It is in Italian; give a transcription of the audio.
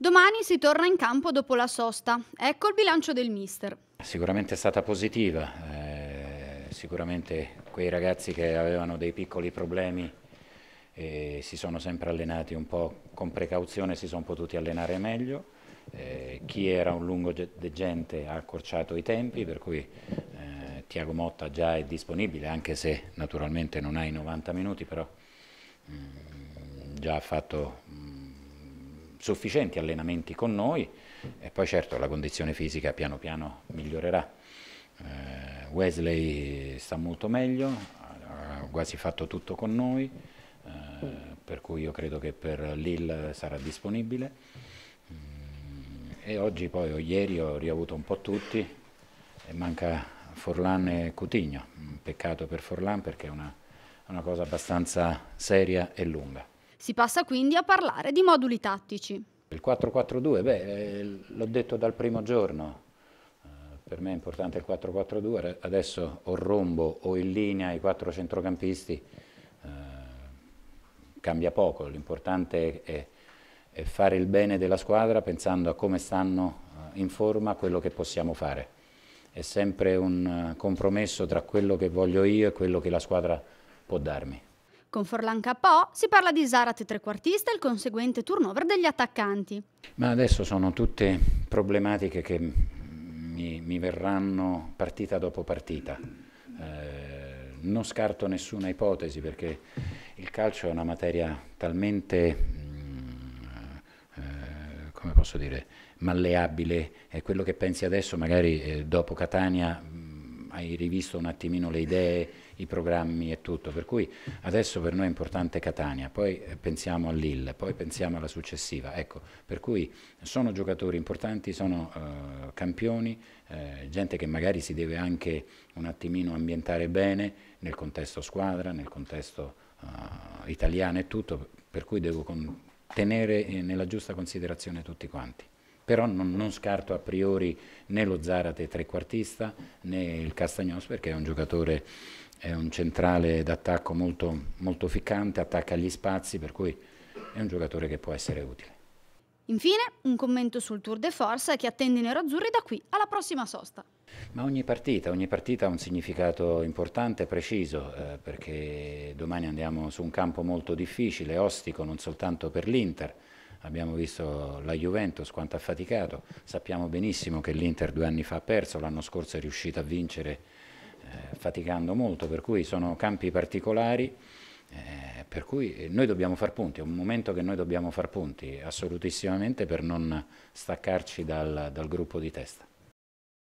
Domani si torna in campo dopo la sosta. Ecco il bilancio del mister. Sicuramente è stata positiva, eh, sicuramente quei ragazzi che avevano dei piccoli problemi e eh, si sono sempre allenati un po' con precauzione, si sono potuti allenare meglio. Eh, chi era un lungo degente ha accorciato i tempi, per cui eh, Tiago Motta già è disponibile, anche se naturalmente non ha i 90 minuti, però mh, mm, già ha fatto mm, sufficienti allenamenti con noi e poi certo la condizione fisica piano piano migliorerà. Eh, Wesley sta molto meglio, ha quasi fatto tutto con noi, eh, per cui io credo che per Lille sarà disponibile. Mm, e oggi poi o ieri ho riavuto un po' tutti e manca Forlan e Cutigno, mm, peccato per Forlan perché è una, una cosa abbastanza seria e lunga. Si passa quindi a parlare di moduli tattici. Il 4-4-2, beh, eh, l'ho detto dal primo giorno, eh, per me è importante il 4-4-2, adesso o rombo o in linea i quattro centrocampisti, eh, cambia poco, l'importante è, è, fare il bene della squadra pensando a come stanno in forma, a quello che possiamo fare. È sempre un compromesso tra quello che voglio io e quello che la squadra può darmi. Con Forlan Capò si parla di Zarate trequartista e il conseguente turnover degli attaccanti. Ma adesso sono tutte problematiche che mi, mi verranno partita dopo partita. Eh, non scarto nessuna ipotesi perché il calcio è una materia talmente, mm, eh, come posso dire, malleabile e quello che pensi adesso magari eh, dopo Catania mh, mm, hai rivisto un attimino le idee i programmi e tutto, per cui adesso per noi è importante Catania, poi eh, pensiamo a Lille, poi pensiamo alla successiva, ecco, per cui sono giocatori importanti, sono eh, campioni, eh, gente che magari si deve anche un attimino ambientare bene nel contesto squadra, nel contesto eh, italiano e tutto, per cui devo tenere eh, nella giusta considerazione tutti quanti però non, non scarto a priori né lo Zarate trequartista né il Castagnos perché è un giocatore, è un centrale d'attacco molto, molto ficcante, attacca gli spazi, per cui è un giocatore che può essere utile. Infine, un commento sul Tour de Force che attende i nerazzurri da qui alla prossima sosta. Ma ogni partita, ogni partita ha un significato importante e preciso, eh, perché domani andiamo su un campo molto difficile, ostico, non soltanto per l'Inter, abbiamo visto la Juventus quanto ha faticato, sappiamo benissimo che l'Inter due anni fa ha perso, l'anno scorso è riuscita a vincere eh, faticando molto, per cui sono campi particolari. Eh, per cui noi dobbiamo far punti, è un momento che noi dobbiamo far punti assolutissimamente per non staccarci dal, dal gruppo di testa.